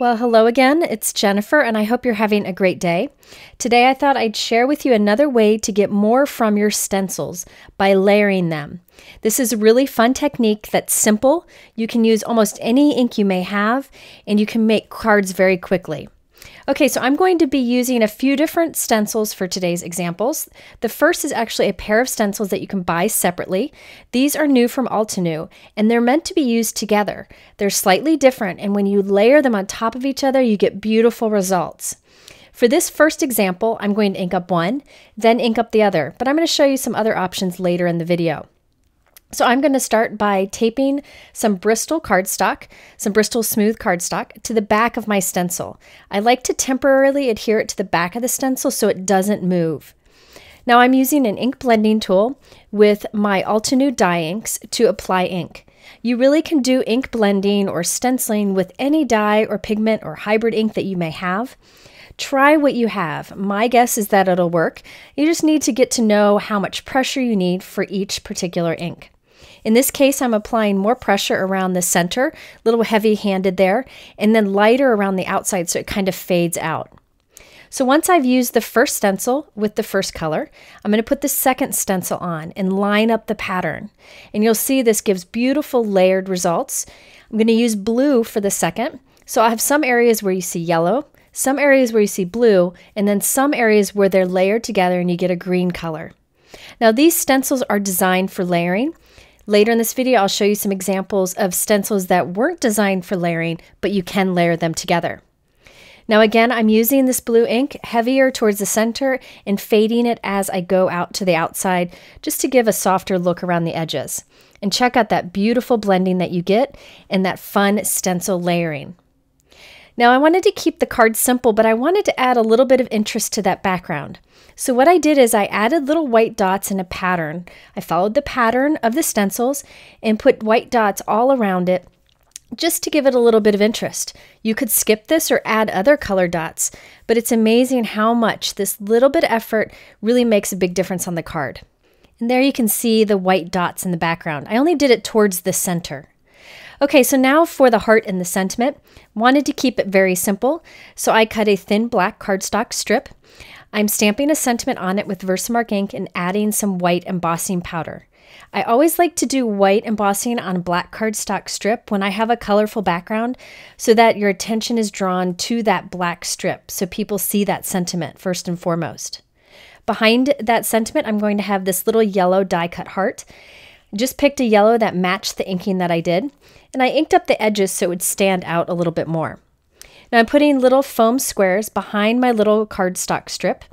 Well, hello again. It's Jennifer, and I hope you're having a great day. Today, I thought I'd share with you another way to get more from your stencils by layering them. This is a really fun technique that's simple. You can use almost any ink you may have, and you can make cards very quickly. Okay, so I'm going to be using a few different stencils for today's examples. The first is actually a pair of stencils that you can buy separately. These are new from Altenew, and they're meant to be used together. They're slightly different, and when you layer them on top of each other, you get beautiful results. For this first example, I'm going to ink up one, then ink up the other, but I'm going to show you some other options later in the video. So I'm going to start by taping some Bristol cardstock, some Bristol smooth cardstock, to the back of my stencil. I like to temporarily adhere it to the back of the stencil so it doesn't move. Now I'm using an ink blending tool with my Altenew dye inks to apply ink. You really can do ink blending or stenciling with any dye or pigment or hybrid ink that you may have try what you have. My guess is that it'll work. You just need to get to know how much pressure you need for each particular ink. In this case, I'm applying more pressure around the center, a little heavy handed there, and then lighter around the outside so it kind of fades out. So once I've used the first stencil with the first color, I'm going to put the second stencil on and line up the pattern. And you'll see this gives beautiful layered results. I'm going to use blue for the second. So I have some areas where you see yellow, some areas where you see blue, and then some areas where they're layered together and you get a green color. Now these stencils are designed for layering. Later in this video, I'll show you some examples of stencils that weren't designed for layering, but you can layer them together. Now again, I'm using this blue ink heavier towards the center and fading it as I go out to the outside just to give a softer look around the edges. And check out that beautiful blending that you get and that fun stencil layering. Now I wanted to keep the card simple, but I wanted to add a little bit of interest to that background. So what I did is I added little white dots in a pattern. I followed the pattern of the stencils and put white dots all around it just to give it a little bit of interest. You could skip this or add other color dots, but it's amazing how much this little bit of effort really makes a big difference on the card. And there you can see the white dots in the background. I only did it towards the center. Okay, so now for the heart and the sentiment. Wanted to keep it very simple, so I cut a thin black cardstock strip. I'm stamping a sentiment on it with Versamark ink and adding some white embossing powder. I always like to do white embossing on black cardstock strip when I have a colorful background so that your attention is drawn to that black strip so people see that sentiment first and foremost. Behind that sentiment, I'm going to have this little yellow die cut heart. Just picked a yellow that matched the inking that I did, and I inked up the edges so it would stand out a little bit more. Now I'm putting little foam squares behind my little cardstock strip,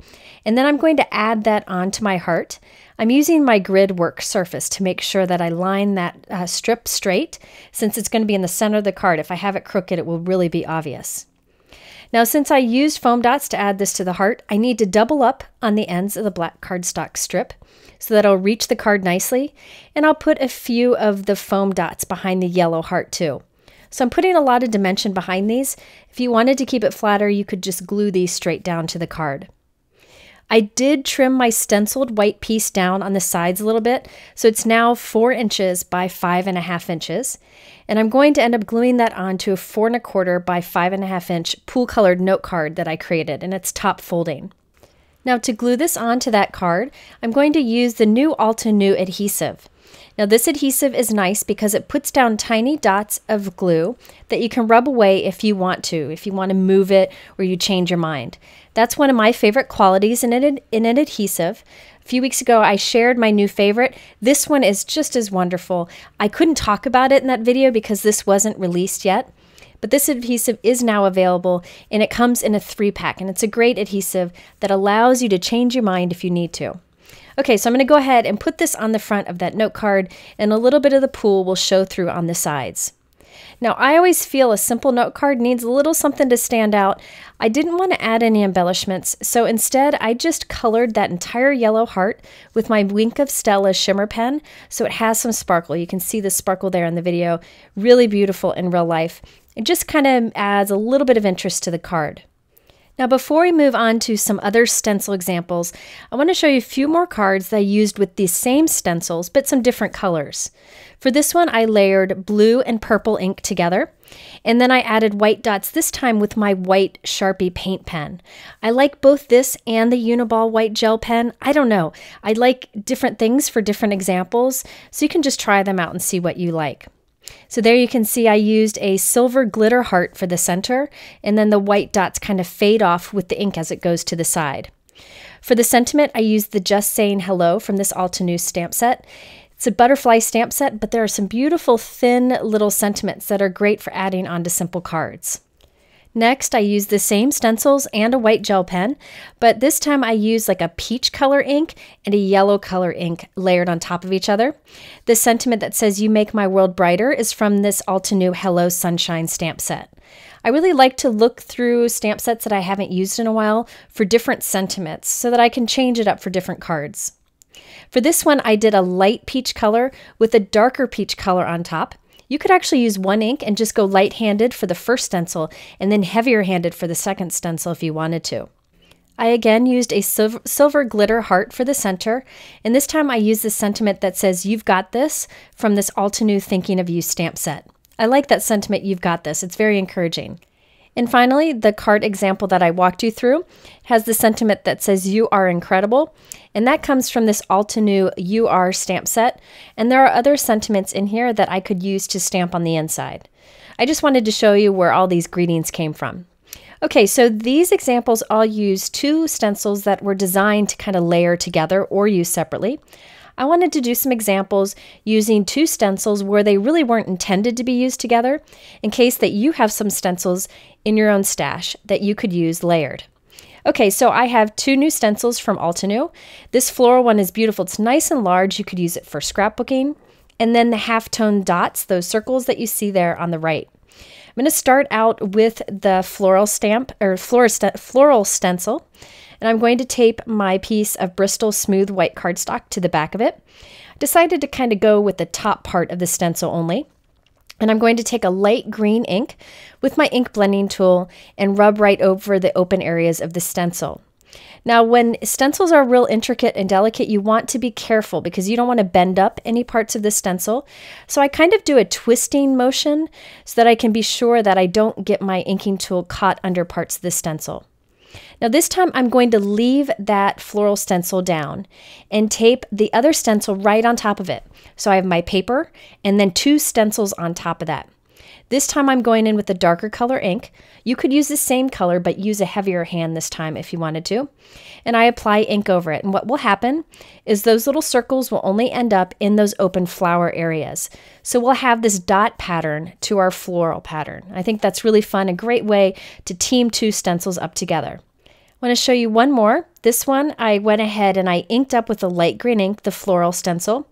and then I'm going to add that onto my heart. I'm using my grid work surface to make sure that I line that uh, strip straight, since it's going to be in the center of the card. If I have it crooked, it will really be obvious. Now, since I used foam dots to add this to the heart, I need to double up on the ends of the black cardstock strip so that I'll reach the card nicely, and I'll put a few of the foam dots behind the yellow heart too. So I'm putting a lot of dimension behind these. If you wanted to keep it flatter, you could just glue these straight down to the card. I did trim my stenciled white piece down on the sides a little bit, so it's now four inches by five and a half inches. And I'm going to end up gluing that onto a four and a quarter by five and a half inch pool colored note card that I created, and it's top folding. Now to glue this onto that card, I'm going to use the new Alta New adhesive. Now this adhesive is nice because it puts down tiny dots of glue that you can rub away if you want to, if you want to move it or you change your mind. That's one of my favorite qualities in an, in an adhesive. A few weeks ago, I shared my new favorite. This one is just as wonderful. I couldn't talk about it in that video because this wasn't released yet. But this adhesive is now available and it comes in a three pack, and it's a great adhesive that allows you to change your mind if you need to. Okay, so I'm going to go ahead and put this on the front of that note card and a little bit of the pool will show through on the sides. Now, I always feel a simple note card needs a little something to stand out. I didn't want to add any embellishments, so instead I just colored that entire yellow heart with my Wink of Stella shimmer pen so it has some sparkle. You can see the sparkle there in the video. Really beautiful in real life. It just kind of adds a little bit of interest to the card. Now, before we move on to some other stencil examples, I want to show you a few more cards that I used with these same stencils, but some different colors. For this one, I layered blue and purple ink together, and then I added white dots this time with my white Sharpie paint pen. I like both this and the Uniball white gel pen. I don't know. I like different things for different examples, so you can just try them out and see what you like. So there you can see I used a silver glitter heart for the center, and then the white dots kind of fade off with the ink as it goes to the side. For the sentiment, I used the Just Saying Hello from this Altenew News stamp set. It's a butterfly stamp set, but there are some beautiful thin little sentiments that are great for adding onto simple cards. Next, I use the same stencils and a white gel pen, but this time I use like a peach color ink and a yellow color ink layered on top of each other. The sentiment that says you make my world brighter is from this Altenew new Hello Sunshine stamp set. I really like to look through stamp sets that I haven't used in a while for different sentiments so that I can change it up for different cards. For this one, I did a light peach color with a darker peach color on top, you could actually use one ink and just go light-handed for the first stencil and then heavier-handed for the second stencil if you wanted to. I again used a silver, silver glitter heart for the center, and this time I used the sentiment that says, You've got this, from this All to New Thinking of You stamp set. I like that sentiment, You've got this. It's very encouraging. And finally, the card example that I walked you through has the sentiment that says, You are incredible. And that comes from this all to new You Are stamp set. And there are other sentiments in here that I could use to stamp on the inside. I just wanted to show you where all these greetings came from. Okay, so these examples all use two stencils that were designed to kind of layer together or use separately. I wanted to do some examples using two stencils where they really weren't intended to be used together in case that you have some stencils in your own stash that you could use layered. Okay, so I have two new stencils from Altenew. This floral one is beautiful. It's nice and large. You could use it for scrapbooking. And then the halftone dots, those circles that you see there on the right. I'm going to start out with the floral stamp or floral stencil. And I'm going to tape my piece of Bristol smooth white cardstock to the back of it. I decided to kind of go with the top part of the stencil only. And I'm going to take a light green ink with my ink blending tool and rub right over the open areas of the stencil. Now, when stencils are real intricate and delicate, you want to be careful because you don't want to bend up any parts of the stencil. So I kind of do a twisting motion so that I can be sure that I don't get my inking tool caught under parts of the stencil. Now this time I'm going to leave that floral stencil down and tape the other stencil right on top of it. So I have my paper and then two stencils on top of that. This time I'm going in with a darker color ink. You could use the same color, but use a heavier hand this time if you wanted to. And I apply ink over it. And what will happen is those little circles will only end up in those open flower areas. So we'll have this dot pattern to our floral pattern. I think that's really fun, a great way to team two stencils up together. I want to show you one more. This one I went ahead and I inked up with a light green ink, the floral stencil.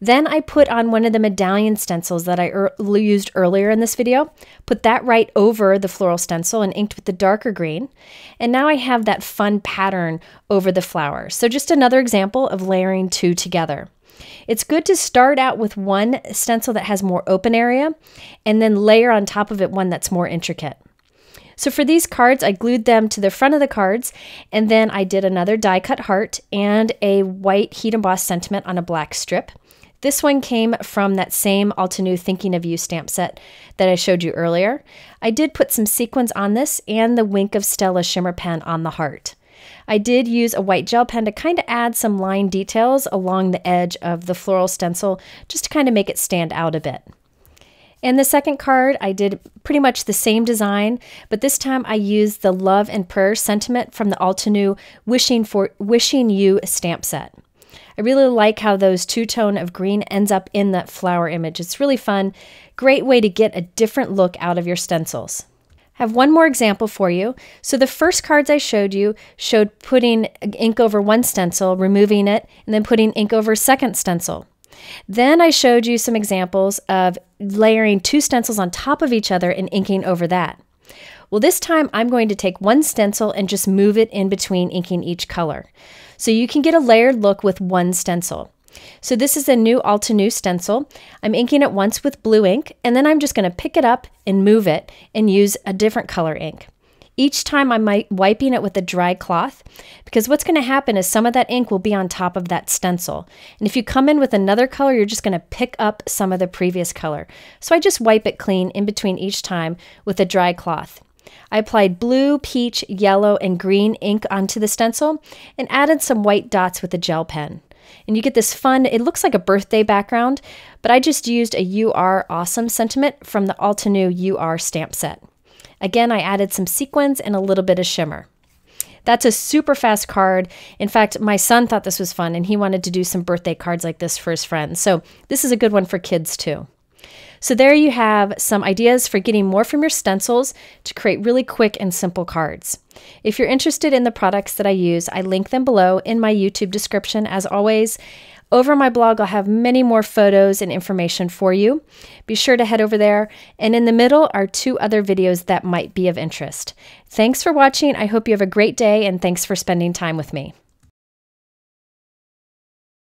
Then I put on one of the medallion stencils that I er used earlier in this video, put that right over the floral stencil and inked with the darker green. And now I have that fun pattern over the flower. So just another example of layering two together. It's good to start out with one stencil that has more open area and then layer on top of it one that's more intricate. So for these cards, I glued them to the front of the cards, and then I did another die cut heart and a white heat embossed sentiment on a black strip. This one came from that same Altenew Thinking of You stamp set that I showed you earlier. I did put some sequins on this and the Wink of Stella shimmer pen on the heart. I did use a white gel pen to kind of add some line details along the edge of the floral stencil just to kind of make it stand out a bit. And the second card, I did pretty much the same design, but this time I used the love and prayer sentiment from the Altenew Wishing for Wishing You stamp set. I really like how those two tone of green ends up in that flower image. It's really fun. Great way to get a different look out of your stencils. I have one more example for you. So the first cards I showed you showed putting ink over one stencil, removing it, and then putting ink over second stencil. Then I showed you some examples of layering two stencils on top of each other and inking over that. Well, this time I'm going to take one stencil and just move it in between inking each color. So you can get a layered look with one stencil. So this is a new Altenew stencil. I'm inking it once with blue ink, and then I'm just gonna pick it up and move it and use a different color ink. Each time I'm wiping it with a dry cloth because what's going to happen is some of that ink will be on top of that stencil. And if you come in with another color, you're just going to pick up some of the previous color. So I just wipe it clean in between each time with a dry cloth. I applied blue, peach, yellow, and green ink onto the stencil and added some white dots with a gel pen. And you get this fun, it looks like a birthday background, but I just used a UR Awesome sentiment from the Altenew UR stamp set. Again, I added some sequins and a little bit of shimmer. That's a super fast card. In fact, my son thought this was fun and he wanted to do some birthday cards like this for his friends. So this is a good one for kids too. So there you have some ideas for getting more from your stencils to create really quick and simple cards. If you're interested in the products that I use, I link them below in my YouTube description as always. Over my blog, I'll have many more photos and information for you. Be sure to head over there. And in the middle are two other videos that might be of interest. Thanks for watching. I hope you have a great day, and thanks for spending time with me.